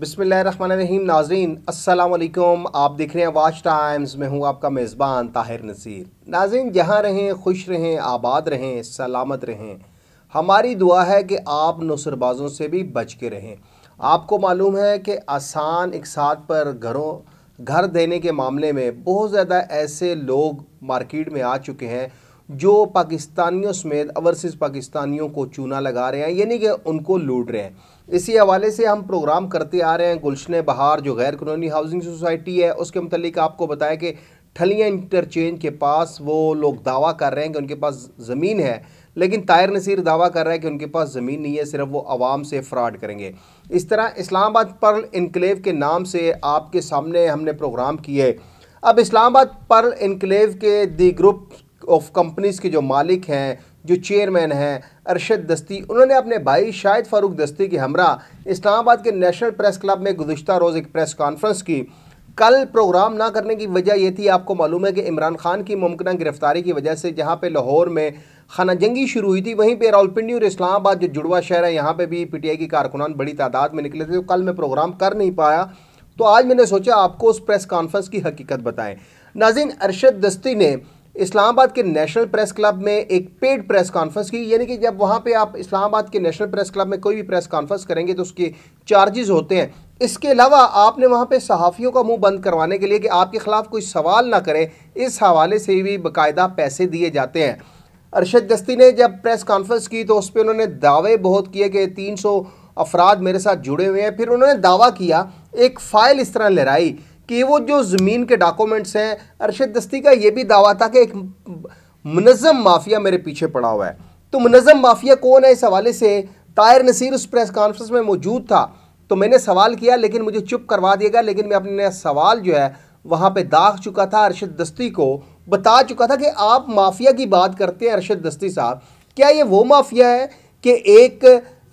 बिसमीम नाजरीन असलकुम आप देख रहे हैं वाच टाइम्स में हूँ आपका मेज़बान ताहिर नसीर नाजरीन जहाँ रहें खुश रहें आबाद रहें सलामत रहें हमारी दुआ है कि आप नसरबाजों से भी बच के रहें आपको मालूम है कि आसान इकसाद पर घरों घर देने के मामले में बहुत ज़्यादा ऐसे लोग मार्केट में आ चुके हैं जो पाकिस्तानियों समेत अवरसेज पाकिस्तानियों को चूना लगा रहे हैं यानी कि उनको लूट रहे हैं इसी हवाले से हम प्रोग्राम करते आ रहे हैं गुलशन बहार जो गैर कानूनी हाउसिंग सोसाइटी है उसके मतलब आपको बताया कि ठलिया इंटरचेंज के पास वो लोग दावा कर रहे हैं कि उनके पास ज़मीन है लेकिन तायर नसीर दावा कर रहा है कि उनके पास ज़मीन नहीं है सिर्फ वो आवाम से फ्रॉड करेंगे इस तरह इस्लामाबाद पर्ल इनकलेव के नाम से आपके सामने हमने प्रोग्राम किए अब इस्लामाबाद पर्ल इनकलेव के दी ग्रुप ऑफ कंपनीज़ के जो मालिक हैं जो चेयरमैन हैं अरशद दस्ती उन्होंने अपने भाई शाहिद फारूक दस्ती के हमरा इस्लामाबाद के नेशनल प्रेस क्लब में गुज्त रोज़ एक प्रेस कॉन्फ्रेंस की कल प्रोग्राम ना करने की वजह यह थी आपको मालूम है कि इमरान खान की मुमकिन गिरफ्तारी की वजह से जहाँ पर लाहौर में खाना जंगी शुरू हुई थी वहीं पर रावलपिंडी और इस्लामाबाद जो जुड़वा शहर है यहाँ पर भी पी टी आई की कारकुनान बड़ी तादाद में निकले थे तो कल मैं प्रोग्राम कर नहीं पाया तो आज मैंने सोचा आपको उस प्रेस कॉन्फ्रेंस की हकीकत बताएं नाजिन अरशद दस्ती ने इस्लामाबाद के नेशनल प्रेस क्लब में एक पेड प्रेस कॉन्फ्रेंस की यानी कि जब वहाँ पे आप इस्लामाबाद के नेशनल प्रेस क्लब में कोई भी प्रेस कॉन्फ्रेंस करेंगे तो उसके चार्जेस होते हैं इसके अलावा आपने वहाँ पे सहाफ़ियों का मुंह बंद करवाने के लिए कि आपके ख़िलाफ़ कोई सवाल ना करें इस हवाले से भी बाकायदा पैसे दिए जाते हैं अरशद दस्ती ने जब प्रेस कॉन्फ्रेंस की तो उस पर उन्होंने दावे बहुत किए कि तीन सौ अफराद मेरे साथ जुड़े हुए हैं फिर उन्होंने दावा किया एक फ़ाइल इस तरह लहराई कि वो जो ज़मीन के डॉक्यूमेंट्स हैं अरशद दस्ती का ये भी दावा था कि एक मनज़म माफिया मेरे पीछे पड़ा हुआ है तो मनज़म माफिया कौन है इस हवाले से तायर नसीर उस प्रेस कॉन्फ्रेंस में मौजूद था तो मैंने सवाल किया लेकिन मुझे चुप करवा गया लेकिन मैं अपने सवाल जो है वहाँ पर दाग चुका था अरशद दस्ती को बता चुका था कि आप माफिया की बात करते हैं अरशद दस्ती साहब क्या ये वो माफिया है कि एक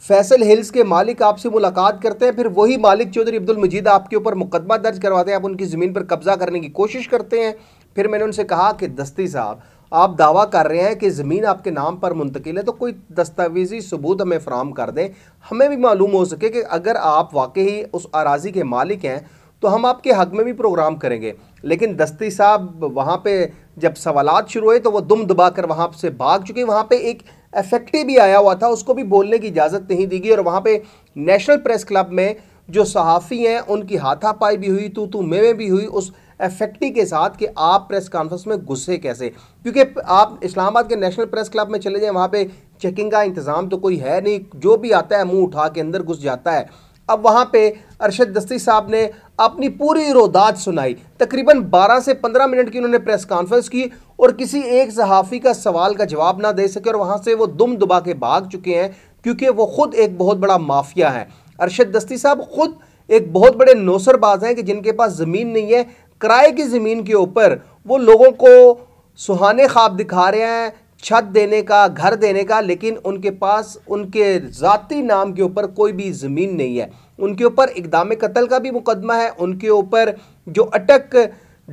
फैसल हिल्स के मालिक आपसे मुलाकात करते हैं फिर वही मालिक चौधरी अब्दुल मजीद आपके ऊपर मुकदमा दर्ज करवाते हैं आप उनकी ज़मीन पर कब्ज़ा करने की कोशिश करते हैं फिर मैंने उनसे कहा कि दस्ती साहब आप दावा कर रहे हैं कि ज़मीन आपके नाम पर मुंतकिल है तो कोई दस्तावेजी सबूत हमें फ्राहम कर दें हमें भी मालूम हो सके कि अगर आप वाकई उस अराजी के मालिक हैं तो हम आपके हक में भी प्रोग्राम करेंगे लेकिन दस्ती साहब वहाँ पे जब सवाल शुरू हुए तो वो दुम दबा कर वहाँ से भाग चुके वहाँ पे एक एफेक्टिव भी आया हुआ था उसको भी बोलने की इजाज़त नहीं दी गई और वहाँ पे नेशनल प्रेस क्लब में जो सहाफ़ी हैं उनकी हाथापाई भी हुई तू तू में भी हुई उस एफेक्टी के साथ कि आप प्रेस कॉन्फ्रेंस में गुस्से कैसे क्योंकि आप इस्लामाबाद के नेशनल प्रेस क्लब में चले जाएँ वहाँ पर चेकिंग का इंतज़ाम तो कोई है नहीं जो भी आता है मुँह उठा के अंदर घुस जाता है अब वहाँ पर अरशद दस्ती साहब ने अपनी पूरी रोदात सुनाई तकरीबन 12 से 15 मिनट की उन्होंने प्रेस कॉन्फ्रेंस की और किसी एक सहाफ़ी का सवाल का जवाब ना दे सके और वहाँ से वो दुम दुबा के भाग चुके हैं क्योंकि वो ख़ुद एक बहुत बड़ा माफिया है अरशद दस्ती साहब ख़ुद एक बहुत बड़े नौसरबाज हैं कि जिनके पास ज़मीन नहीं है किराए की ज़मीन के ऊपर वो लोगों को सुहाने ख्वाब दिखा रहे हैं छत देने का घर देने का लेकिन उनके पास उनके ज़ाती नाम के ऊपर कोई भी ज़मीन नहीं है उनके ऊपर इकदाम कत्ल का भी मुकदमा है उनके ऊपर जो अटक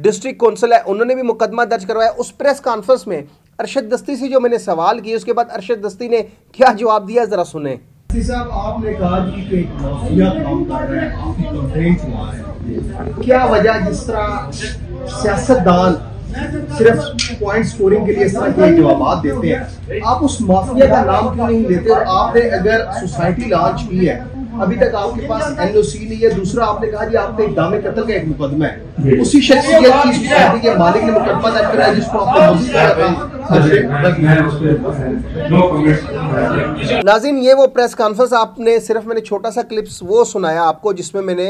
डिस्ट्रिक्ट कौंसिल है उन्होंने भी मुकदमा दर्ज करवाया उस प्रेस कॉन्फ्रेंस में अरशद दस्ती से जो मैंने सवाल किए उसके बाद अरशद दस्ती ने क्या जवाब दिया ज़रा सुने साहब आपने कहा कि काम कर क्या वजह जिस तरह सियासतदान सिर्फ पॉइंट स्कोरिंग के लिए इस जवाब देते हैं आप उस माफिया का नाम क्यों नहीं लेते और आपने अगर सोसाइटी लॉन्च की है अभी तक आपके पास एनओसी नहीं है दूसरा आपने कहा जी आपने एक दामे कत्ल का एक मुकदमा है उसी शख्सियत के मालिक ने मुकदमा दर्ज कराया जिसको आपको नाजिन ये वो प्रेस कॉन्फ्रेंस आपने सिर्फ मैंने छोटा सा क्लिप्स वो सुनाया आपको जिसमें मैंने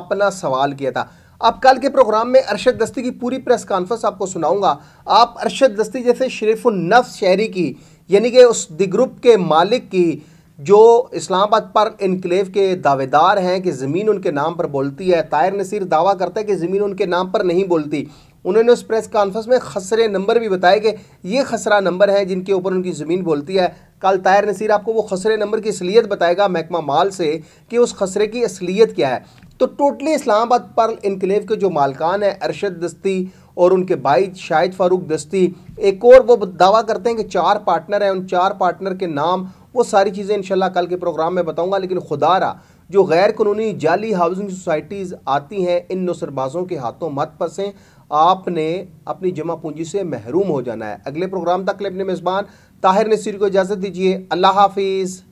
अपना सवाल किया था अब कल के प्रोग्राम में अरशद दस्ती की पूरी प्रेस कॉन्फ्रेंस आपको सुनाऊंगा आप अरशद दस्ती जैसे शरीफुलनफ शहरी की यानी कि उस दि ग्रुप के मालिक की जो इस्लामाबाद पर इनक्लेव के दावेदार हैं कि ज़मीन उनके नाम पर बोलती है तायर नसीर दावा करता है कि ज़मीन उनके नाम पर नहीं बोलती उन्होंने उस प्रेस कॉन्फ्रेंस में खसरे नंबर भी बताए कि ये खसरा नंबर है जिनके ऊपर उनकी ज़मीन बोलती है कल तायर नसीर आपको वो खसरे नंबर की असलियत बताएगा महकमा माल से कि उस खसरे की असलियत क्या है तो टोटली इस्लामाबाद पर्ल इनकलेव के जो मालकान हैं अरशद दस्ती और उनके भाई शाहिद फारूक दस्ती एक और वो दावा करते हैं कि चार पार्टनर हैं उन चार पार्टनर के नाम वो सारी चीज़ें इंशाल्लाह कल के प्रोग्राम में बताऊंगा लेकिन खुदा रहा जो गैर कानूनी जाली हाउसिंग सोसाइटीज़ आती हैं इन नौसरबाजों के हाथों मत फंसें आपने अपनी जमा पूंजी से महरूम हो जाना है अगले प्रोग्राम तक अपने मेज़बान ताहिर नसीर को इजाज़त दीजिए अल्लाह हाफिज़